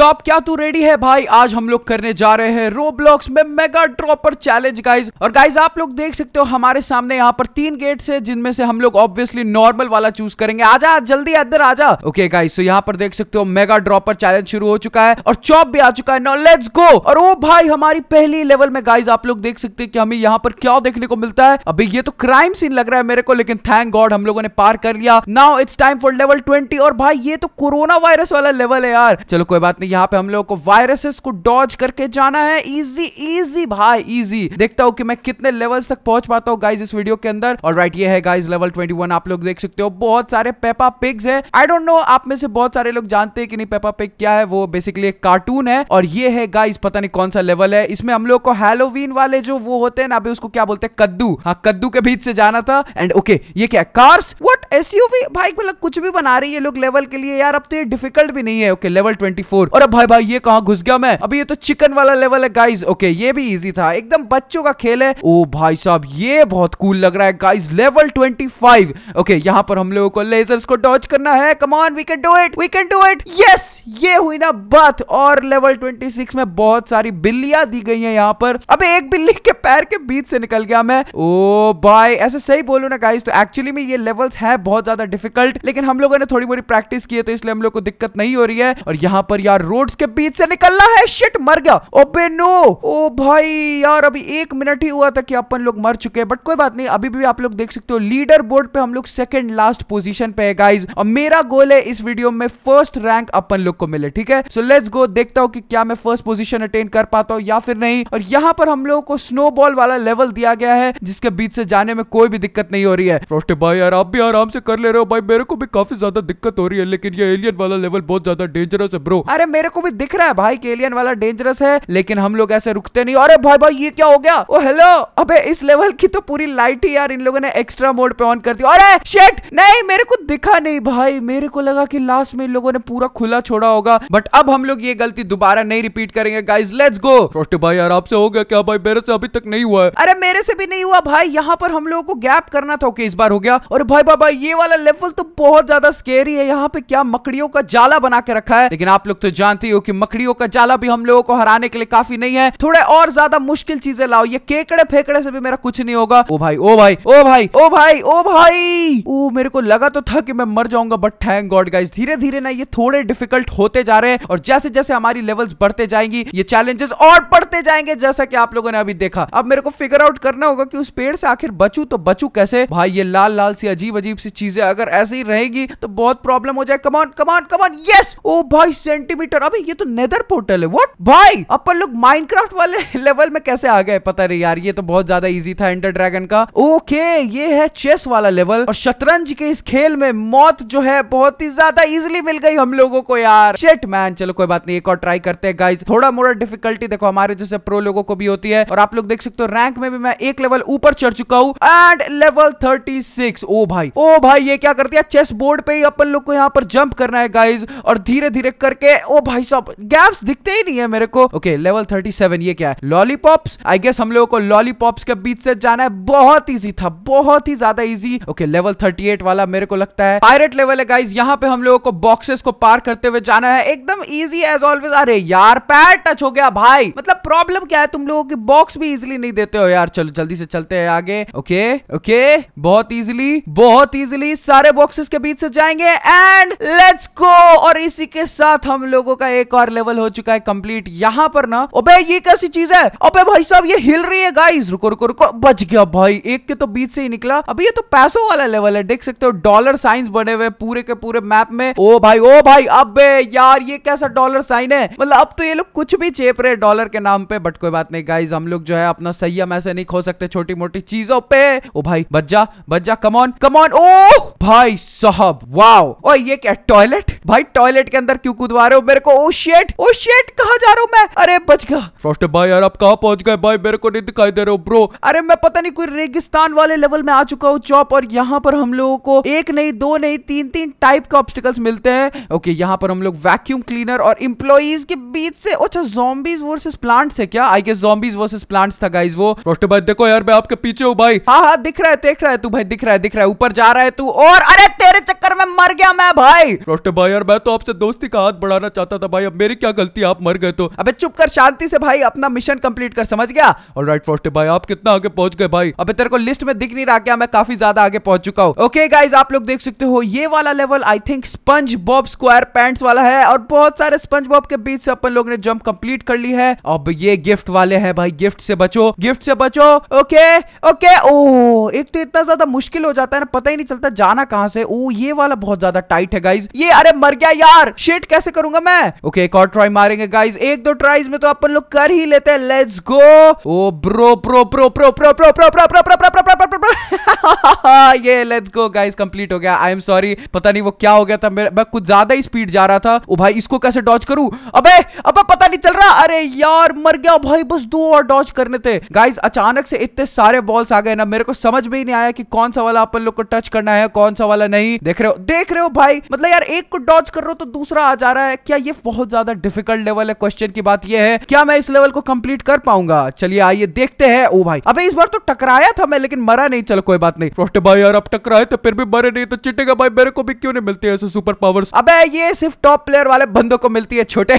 Chop तो क्या तू रेडी है भाई आज हम लोग करने जा रहे हैं रोब्लॉक्स में मेगा ड्रॉपर चैलेंज गाइज और गाइज आप लोग देख सकते हो हमारे सामने यहाँ पर तीन गेट्स है जिनमें से हम लोग ऑब्वियसली नॉर्मल वाला चूज करेंगे आजा जल्दी अंदर आजा ओके गाइज तो यहाँ पर देख सकते हो मेगा ड्रॉपर चैलेंज शुरू हो चुका है और चॉप भी आ चुका है नो लेट्स गो और ओ भाई हमारी पहली लेवल में गाइज आप लोग देख सकते हैं कि हमें यहाँ पर क्या देखने को मिलता है अभी ये तो क्राइम सीन लग रहा है मेरे को लेकिन थैंक गॉड हम लोगों ने पार कर लिया now it's time for level twenty और भाई ये तो कोरोना वायरस वाला लेवल है यार चलो कोई बात नहीं यहाँ पे हम लोग को वायरसेस को डॉज करके जाना है इजी इजी भाई इजी देखता हूँ कि मैं कितने लेवल्स तक पहुंच पाता हूँ गाइज इस वीडियो के अंदर और राइट ये है गाइज लेवल ट्वेंटी आप लोग देख सकते हो बहुत सारे पेपा पिग्स है आई डोंट नो आप में से बहुत सारे लोग जानते हैं कि नहीं पेपा पिग क्या है वो बेसिकली एक कार्टून है और ये है गाइज पता नहीं कौन सा लेवल है इसमें हम लोग को हेलोवीन वाले जो वो होते हैं ना अभी उसको क्या बोलते हैं कद्दू हाँ कद्दू के बीच से जाना था एंड ओके ये क्या कार्स वट एसयूवी भाई मतलब कुछ भी बना रही है लोग लेवल के लिए यार अब तो ये डिफिकल्ट भी नहीं है ओके लेवल 24 और अरे भाई भाई ये कहा घुस गया मैं अभी ये तो चिकन वाला लेवल है गाइज ओके ये भी इजी था एकदम बच्चों का खेल है ओ भाई साहब ये बहुत कूल लग रहा है guys level twenty five okay यहाँ पर हम लोगों को लेजर को डॉच करना है come on we can do it we can do it yes ये हुई ना बात और लेवल ट्वेंटी सिक्स में बहुत सारी बिल्लियां दी गई है यहाँ पर अब एक बिल्ली के पैर के बीच से निकल गया मैं ओ भाई ऐसे सही बोलो ना गाइज तो एक्चुअली में ये लेवल्स है बहुत ज्यादा डिफिकल्ट लेकिन हम लोगों ने थोड़ी मोड़ी प्रैक्टिस की है तो इसलिए हम लोग को दिक्कत नहीं हो रही है और यहाँ पर यार रोड्स के बीच से निकलना है शिट मर गया ओबे नो ओ भाई यार अभी एक मिनट ही हुआ था कि अपन लोग मर चुके हैं बट कोई बात नहीं अभी भी आप लोग देख सकते हो लीडर बोर्ड पे हम लोग सेकंड लास्ट पोजीशन पे है गाइस और मेरा गोल है इस वीडियो में फर्स्ट रैंक अपन लोग को मिले ठीक है सो लेट्स गो देखता हूँ कि क्या मैं फर्स्ट पोजीशन अटेन कर पाता हूँ या फिर नहीं और यहाँ पर हम लोगों को स्नोबॉल वाला लेवल दिया गया है जिसके बीच से जाने में कोई भी दिक्कत नहीं हो रही है फ्रोस्टे भाई यार आप भी आराम से कर ले रहे हो भाई मेरे को भी काफी ज्यादा दिक्कत हो रही है लेकिन ये एलियन वाला लेवल बहुत ज्यादा डेंजरस है ब्रो अरे मेरे को भी दिख रहा है भाई एलियन वाला डेंजरस है लेकिन हम लोग ऐसे रुकते नहीं अरे भाई भाई ये क्या हो गया ओ हेलो अबे इस लेवल की तो पूरी लाइट ही यार इन लोगों ने एक्स्ट्रा मोड पे ऑन कर दिया अरे शेट नहीं मेरे को दिखा नहीं भाई मेरे को लगा कि लास्ट में इन लोगों ने पूरा खुला छोड़ा होगा बट अब हम लोग ये गलती दोबारा नहीं रिपीट करेंगे गाइज लेट्स गो फ्रोस्टी भाई यार आपसे हो गया क्या भाई मेरे से अभी तक नहीं हुआ है अरे मेरे से भी नहीं हुआ भाई यहाँ पर हम लोगों को गैप करना था ओके इस बार हो गया और भाई भाई ये वाला लेवल तो बहुत ज्यादा स्केरी है यहाँ पे क्या मकड़ियों का जाला बना के रखा है लेकिन आप लोग तो जानती हो कि मकड़ियों का जाला भी हम लोगों को हराने के लिए काफी नहीं है थोड़े और ज्यादा मुश्किल चीजें लाओ ये केकड़े फेकड़े से भी मेरा कुछ नहीं होगा ओ भाई ओ भाई ओ भाई ओ भाई ओ भाई ओ मेरे को लगा तो था कि मैं मर जाऊंगा बट थैंक गॉड गाइज धीरे धीरे ना ये थोड़े डिफिकल्ट होते जा रहे हैं और जैसे जैसे हमारी लेवल्स बढ़ते जाएंगी ये चैलेंजेस और बढ़ते जाएंगे जैसा कि आप लोगों ने अभी देखा अब मेरे को फिगर आउट करना होगा कि उस पेड़ से आखिर बचू तो बचू कैसे भाई ये लाल लाल सी अजीब अजीब सी चीजें अगर ऐसे ही रहेगी तो बहुत प्रॉब्लम हो जाए कमान कमान कमान यस ओ भाई सेंटीमीटर क्रिएटर अभी ये तो नेदर पोर्टल है व्हाट भाई अपन लोग माइनक्राफ्ट वाले लेवल में कैसे आ गए पता नहीं यार ये तो बहुत ज्यादा इजी था एंटर ड्रैगन का ओके ये है चेस वाला लेवल और शतरंज के इस खेल में मौत जो है बहुत ही ज्यादा इजिली मिल गई हम लोगों को यार शेट मैन चलो कोई बात नहीं एक और ट्राई करते हैं गाइज थोड़ा मोड़ा डिफिकल्टी देखो हमारे जैसे प्रो लोगों को भी होती है और आप लोग देख सकते हो रैंक में भी मैं एक लेवल ऊपर चढ़ चुका हूँ एंड लेवल थर्टी सिक्स ओ भाई ओ भाई ये क्या कर दिया चेस बोर्ड पे ही अपन लोग को यहाँ पर जंप करना है गाइज और धीरे धीरे करके ओ भाई साहब गैप्स दिखते ही नहीं है मेरे को ओके लेवल थर्टी सेवन ये क्या है लॉलीपॉप्स आई गेस हम लोगों को लॉलीपॉप्स के बीच से जाना है बहुत ईजी था बहुत ही ज्यादा easy okay level thirty eight वाला मेरे को लगता है पायरेट लेवल है गाइज यहाँ पे हम लोगों को बॉक्सेस को पार करते हुए जाना है एकदम ईजी एज ऑलवेज अरे यार पैर टच हो गया भाई मतलब प्रॉब्लम क्या है तुम लोगों की बॉक्स भी इजिली नहीं देते हो यार चलो जल्दी से चलते हैं आगे ओके ओके बहुत इजिली बहुत इजिली सारे बॉक्सेस के बीच से जाएंगे एंड लेट्स गो और इसी के साथ हम लोग लोगों का एक और लेवल हो चुका है कंप्लीट यहाँ पर ना अबे ये कैसी चीज है अबे भाई साहब ये हिल रही है गाइस रुको रुको रुको बच गया भाई एक के तो बीच से ही निकला अभी ये तो पैसों वाला लेवल है देख सकते हो डॉलर साइंस बने हुए पूरे के पूरे मैप में ओ भाई ओ भाई अब यार ये कैसा डॉलर साइन है मतलब अब तो ये लोग कुछ भी चेप रहे डॉलर के नाम पे बट कोई बात नहीं गाइज हम लोग जो है अपना संयम ऐसे नहीं खो सकते छोटी मोटी चीजों पे ओ भाई बज्जा बज्जा कमॉन कमॉन ओ भाई साहब वाओ और ये क्या टॉयलेट भाई टॉयलेट के अंदर क्यों कूदवा रहे हो मेरे मेरे को ओ शेट ओ शेट कहा जा रहा हूँ मैं अरे बच गया फ्रॉस्ट भाई यार आप कहा पहुंच गए भाई मेरे को नहीं दिखाई दे रहे हो ब्रो अरे मैं पता नहीं कोई रेगिस्तान वाले लेवल में आ चुका हूँ चौप और यहाँ पर हम लोगों को एक नहीं दो नहीं तीन तीन टाइप के ऑब्स्टिकल्स मिलते हैं ओके यहाँ पर हम लोग वैक्यूम क्लीनर और इम्प्लॉज के बीच से अच्छा जॉम्बीज वर्सेज प्लांट्स है क्या I guess zombies versus plants था गाइज वो फ्रॉस्ट भाई देखो यार मैं आपके पीछे हूँ भाई हाँ हाँ दिख रहा है देख रहा है तू भाई दिख रहा है दिख रहा है ऊपर जा रहा है तू और अरे तेरे चक्कर मर गया मैं भाई रोस्टे भाई यार मैं तो आपसे दोस्ती का हाथ बढ़ाना चाहता था भाई अब मेरी क्या गलती आप मर गए तो अब चुप कर शांति से भाई अपना मिशन कंप्लीट कर समझ गया और राइट फोस्टे भाई आप कितना आगे पहुंच गए भाई अब तेरे को लिस्ट में दिख नहीं रहा क्या मैं काफी ज्यादा आगे पहुंच चुका हूँ ओके गाइज आप लोग देख सकते हो ये वाला level I think SpongeBob SquarePants वाला है और बहुत सारे स्पंज बॉब के बीच से अपन लोग ने जंप कंप्लीट कर ली है अब ये गिफ्ट वाले हैं भाई गिफ्ट से बचो गिफ्ट से बचो ओके ओके ओ एक तो इतना ज्यादा मुश्किल हो जाता है ना पता ही नहीं चलता जाना कहाँ से ओ ये वाला बहुत ज्यादा टाइट है गाइज ये अरे मर गया यार शेट कैसे करूंगा मैं ओके एक और ट्राई मारेंगे गाइज एक दो ट्राइज में तो अपन लोग कर ही लेते हैं let's go oh bro pro pro pro pro pro pro pro pro pro pro pro pro pro ये लेट्स गो गाइस कंप्लीट हो गया आई एम सॉरी पता नहीं वो क्या हो गया था मेरे, मैं कुछ ज्यादा ही स्पीड जा रहा था ओ भाई इसको कैसे डॉच करूं अबे अबे पता नहीं चल रहा अरे यार मर गया भाई बस दो और डॉच करने थे गाइस अचानक से इतने सारे बॉल्स आ गए ना मेरे को समझ में ही नहीं आया कि कौन सा वाला अपन लोग को टच करना है कौन सा वाला नहीं देख रहे हो देख रहे हो भाई मतलब यार एक को डॉच कर रहा हो तो दूसरा आ जा रहा है क्या ये बहुत ज्यादा डिफिकल्ट लेवल है क्वेश्चन की बात ये है क्या मैं इस लेवल को कंप्लीट कर पाऊंगा चलिए आइए देखते हैं ओ भाई अबे इस बार तो टकराया था मैं लेकिन मरा नहीं चलो कोई बात नहीं ड्राफ्ट भाई यार अब टकराए तो फिर भी मरे नहीं तो चिटेगा भाई मेरे को भी क्यों नहीं मिलती ऐसे सुपर पावर्स अबे ये सिर्फ टॉप प्लेयर वाले बंदों को मिलती है छोटे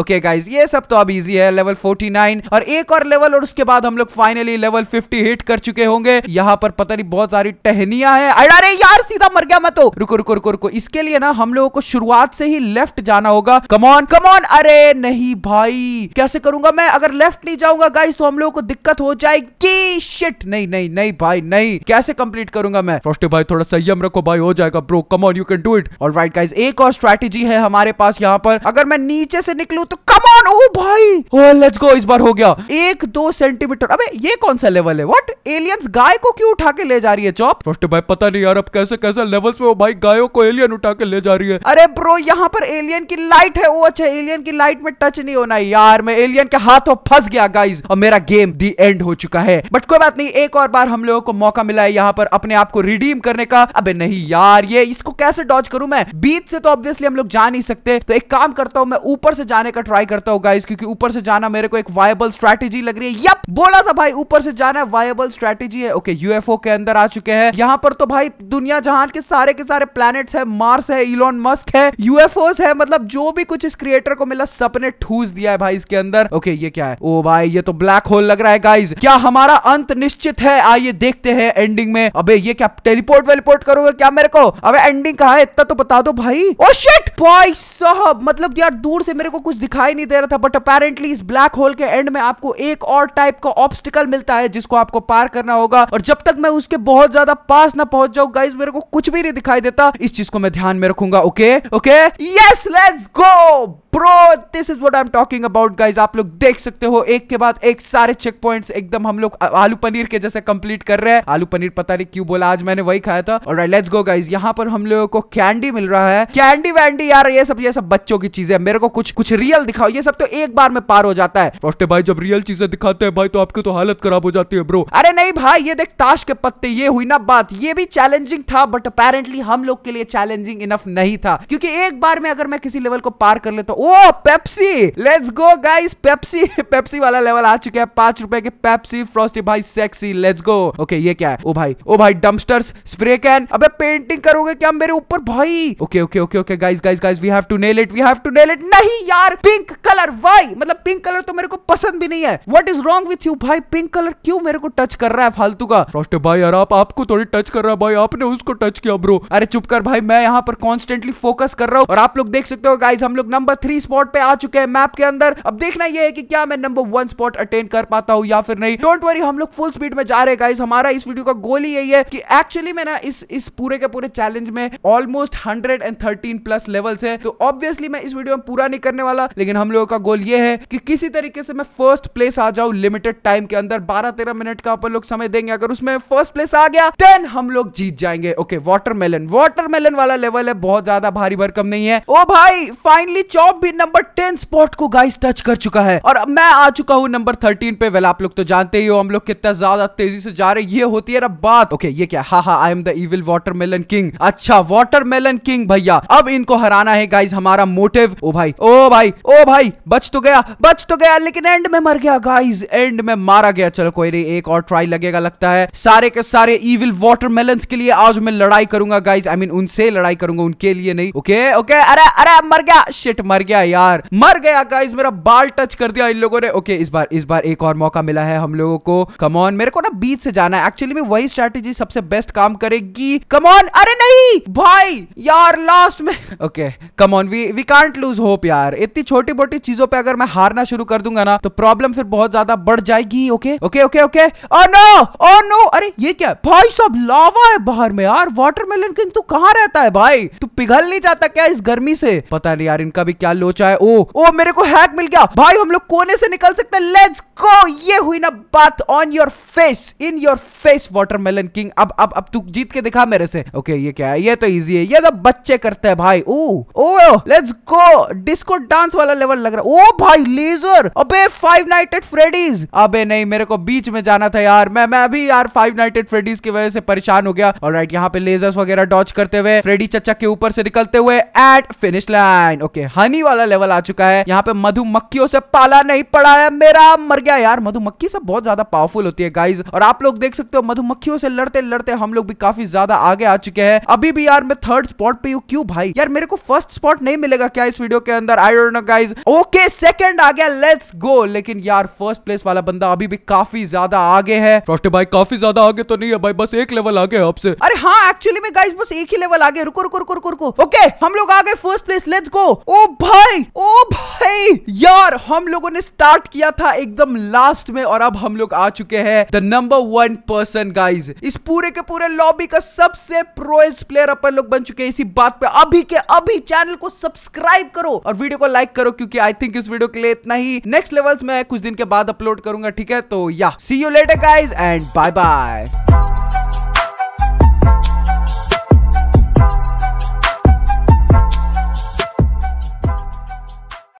ओके गाइस ये सब तो अब इजी है लेवल 49 और एक और लेवल और उसके बाद हम लोग फाइनली लेवल 50 हिट कर चुके होंगे यहाँ पर पता नहीं बहुत सारी टहनिया है अरे यार सीधा मर गया मैं तो रुको रुको रुको रुको इसके लिए ना हम लोगों को शुरुआत से ही लेफ्ट जाना होगा कमॉन कमॉन अरे नहीं भाई कैसे करूंगा मैं अगर लेफ्ट नहीं जाऊंगा गाइस तो हम लोगों को दिक्कत हो जाएगी शिट नहीं नहीं नहीं भाई नहीं कैसे कैसे कंप्लीट करूंगा मैं फ्रॉस्टी भाई थोड़ा संयम रखो भाई हो जाएगा bro come on you can do it all right guys एक और स्ट्रेटेजी है हमारे पास यहाँ पर अगर मैं नीचे से निकलू तो कम ऑन ओ भाई लेट्स oh, गो इस बार हो गया एक दो सेंटीमीटर अबे ये कौन सा लेवल है व्हाट एलियंस गाय को क्यों उठा के ले जा रही है चौप फ्रॉस्टी भाई पता नहीं यार अब कैसे कैसे लेवल्स पे वो भाई गायों को एलियन उठा के ले जा रही है अरे ब्रो यहाँ पर एलियन की लाइट है वो oh, अच्छा एलियन की लाइट में टच नहीं होना यार मैं एलियन के हाथों फंस गया गाइज और मेरा गेम दी एंड हो चुका है बट कोई बात नहीं एक और बार हम लोगों को मौका मिला यहाँ पर अपने आप को रिडीम करने का अबे नहीं यार ये इसको कैसे डॉच करू मैं बीच से तो ऑब्वियसली हम लोग जा नहीं सकते तो एक काम करता हूँ मैं ऊपर से जाने का ट्राई करता हूँ गाइस क्योंकि ऊपर से जाना मेरे को एक वायबल स्ट्रेटेजी लग रही है यप बोला था भाई ऊपर से जाना वायबल स्ट्रेटेजी है ओके यूएफओ के अंदर आ चुके हैं यहाँ पर तो भाई दुनिया जहान के सारे के सारे प्लेनेट है मार्स है इलोन मस्क है यूएफओ है मतलब जो भी कुछ इस क्रिएटर को मिला सपने ठूस दिया है भाई इसके अंदर ओके ये क्या है ओ भाई ये तो ब्लैक होल लग रहा है गाइज क्या हमारा अंत निश्चित है आइए देखते हैं एंडिंग एंडिंग में अबे ये क्या टेलीपोर्ट वेलीपोर्ट करोगे क्या मेरे को अबे एंडिंग कहा है इतना तो बता दो भाई ओ oh, शिट भाई साहब मतलब यार दूर से मेरे को कुछ दिखाई नहीं दे रहा था बट अपेरेंटली इस ब्लैक होल के एंड में आपको एक और टाइप का ऑब्स्टिकल मिलता है जिसको आपको पार करना होगा और जब तक मैं उसके बहुत ज्यादा पास ना पहुंच जाऊं गाइज मेरे को कुछ भी नहीं दिखाई देता इस चीज को मैं ध्यान में रखूंगा okay okay yes let's go bro this is what I am talking about guys आप लोग देख सकते हो एक के बाद एक सारे चेक पॉइंट्स एकदम हम लोग आलू पनीर के जैसे कंप्लीट कर रहे हैं आलू पनीर पनीर पता नहीं क्यों बोला आज मैंने वही खाया था और लेट्स गो गाइज यहाँ पर हम लोगों को कैंडी मिल रहा है कैंडी वैंडी यार ये सब ये सब बच्चों की चीजें मेरे को कुछ कुछ रियल दिखाओ ये सब तो एक बार में पार हो जाता है भाई जब रियल चीजें दिखाते हैं भाई तो आपकी तो हालत खराब हो जाती है ब्रो अरे नहीं अरे भाई ये देख ताश के पत्ते ये हुई ना बात ये भी चैलेंजिंग था बट अपेरेंटली हम लोग के लिए चैलेंजिंग इनफ नहीं था क्योंकि एक बार में अगर मैं किसी लेवल को पार कर लेता oh Pepsi let's go guys Pepsi Pepsi वाला लेवल आ चुका है पांच रुपए के पेप्सी फ्रॉस्टी भाई सेक्सी लेट्स गो ओके ये क्या है ओ भाई ओ भाई डम्स्टर्स स्प्रे कैन अबे पेंटिंग करोगे क्या मेरे ऊपर भाई okay okay okay okay guys guys guys we have to nail it we have to nail it नहीं यार पिंक कलर व्हाई मतलब पिंक कलर तो मेरे को पसंद भी नहीं है what is wrong with you भाई पिंक कलर क्यों मेरे को टच कर रहा है रहा है फालतू का फ्रॉस्ट भाई यार आप आपको थोड़ी टच कर रहा है भाई आपने उसको टच किया ब्रो अरे चुप कर भाई मैं यहाँ पर कॉन्स्टेंटली फोकस कर रहा हूँ और आप लोग देख सकते हो गाइज हम लोग नंबर थ्री स्पॉट पे आ चुके हैं मैप के अंदर अब देखना यह है कि क्या मैं नंबर वन स्पॉट अटेंड कर पाता हूँ या फिर नहीं डोंट वरी हम लोग फुल स्पीड में जा रहे गाइज हमारा इस वीडियो का गोल ही यही है कि एक्चुअली मैं ना इस इस पूरे के पूरे चैलेंज में almost hundred and thirteen plus level है तो ऑब्वियसली मैं इस वीडियो में पूरा नहीं करने वाला लेकिन हम लोगों का गोल ये है कि किसी तरीके से मैं फर्स्ट प्लेस आ जाऊं लिमिटेड टाइम के अंदर बारह तेरह मिनट का अपन लोग समय देंगे अगर उसमें फर्स्ट प्लेस आ गया देन हम लोग जीत जाएंगे ओके वाटरमेलन वाटरमेलन वाला लेवल है बहुत ज्यादा भारी भरकम नहीं है ओ भाई फाइनली चौप भी नंबर टेन स्पॉट को गाइस टच कर चुका है और मैं आ चुका हूँ नंबर थर्टीन पे वेल आप लोग तो जानते ही हो हम लोग कितना ज्यादा तेजी से जा रहे ये होती है ना बात ओके ये क्या हा हा I am the evil watermelon king अच्छा वाटरमेलन किंग भैया अब इनको हराना है गाइज हमारा मोटिव ओ भाई ओ भाई ओ भाई बच तो गया बच तो गया लेकिन एंड में मर गया गाइज एंड में मारा गया चलो कोई नहीं एक और ट्राई लगे लगेगा लगता है सारे के सारे इविल वाटरमेलन के लिए आज मैं लड़ाई करूंगा गाइज आई मीन उनसे लड़ाई करूंगा उनके लिए नहीं ओके okay, ओके okay, अरे अरे मर गया शिट मर गया यार मर गया गाइज मेरा बाल टच कर दिया इन लोगों ने ओके okay, इस बार इस बार एक और मौका मिला है हम लोगों को कमॉन मेरे को ना बीच से जाना है एक्चुअली में वही स्ट्रेटेजी सबसे बेस्ट काम करेगी कमॉन अरे नहीं भाई यार लास्ट में okay come on we we can't lose hope यार इतनी छोटी मोटी चीजों पे अगर मैं हारना शुरू कर दूंगा ना तो प्रॉब्लम फिर बहुत ज्यादा बढ़ जाएगी okay okay okay okay oh no oh हाँ, नो अरे ये क्या है भाई सब लावा है बाहर में यार वाटरमेलन किंग तू कहाँ रहता है भाई तू पिघल नहीं जाता क्या इस गर्मी से पता नहीं यार इनका भी क्या लोचा है ओ ओ मेरे को हैक मिल गया भाई हम लोग कोने से निकल सकते हैं लेट्स गो ये हुई ना बात on your face in your face watermelon king अब अब अब तू जीत के दिखा मेरे से ओके ये क्या है ये तो इजी है ये तो बच्चे करते हैं भाई oh oh let's go disco dance वाला लेवल लग रहा है ओ भाई लेजर अबे फाइव नाइट एट फ्रेडीज अबे नहीं मेरे को बीच में जाना था यार मैं मैं मैं भी यार फाइव नाइटेड फ्रेडीज की वजह से परेशान हो गया और राइट यहाँ पे लेजर्स वगैरह डॉच करते हुए फ्रेडी चचा के ऊपर से निकलते हुए at finish line okay honey वाला लेवल आ चुका है यहाँ पे मधुमक्खियों से पाला नहीं पड़ा है मेरा मर गया यार मधुमक्खी सब बहुत ज्यादा पावरफुल होती है गाइज और आप लोग देख सकते हो मधुमक्खियों से लड़ते लड़ते हम लोग भी काफी ज्यादा आगे आ चुके हैं अभी भी यार मैं थर्ड स्पॉट पे हूँ क्यों भाई यार मेरे को फर्स्ट स्पॉट नहीं मिलेगा क्या इस वीडियो के अंदर I don't know guys okay second आ गया लेट्स गो लेकिन यार फर्स्ट प्लेस वाला बंदा अभी भी काफी ज्यादा आगे है फ्रॉस्टी भाई काफी ज्यादा आगे तो नहीं है भाई बस एक लेवल आगे आपसे अरे हाँ एक्चुअली में गाइस बस एक ही लेवल आगे रुको रुको रुको रुको रुको ओके हम लोग आ गए फर्स्ट प्लेस लेट्स गो ओ भाई ओ भाई यार हम लोगों ने स्टार्ट किया था एकदम लास्ट में और अब हम लोग आ चुके हैं the number one person guys इस पूरे के पूरे लॉबी का सबसे प्रोएस प्लेयर अपन लोग बन चुके हैं इसी बात पे अभी के अभी चैनल को सब्सक्राइब करो और वीडियो को लाइक करो क्योंकि आई थिंक इस वीडियो के लिए इतना ही नेक्स्ट लेवल्स मैं कुछ दिन के बाद अपलोड करूंगा ठीक है तो या see you later guys and bye bye.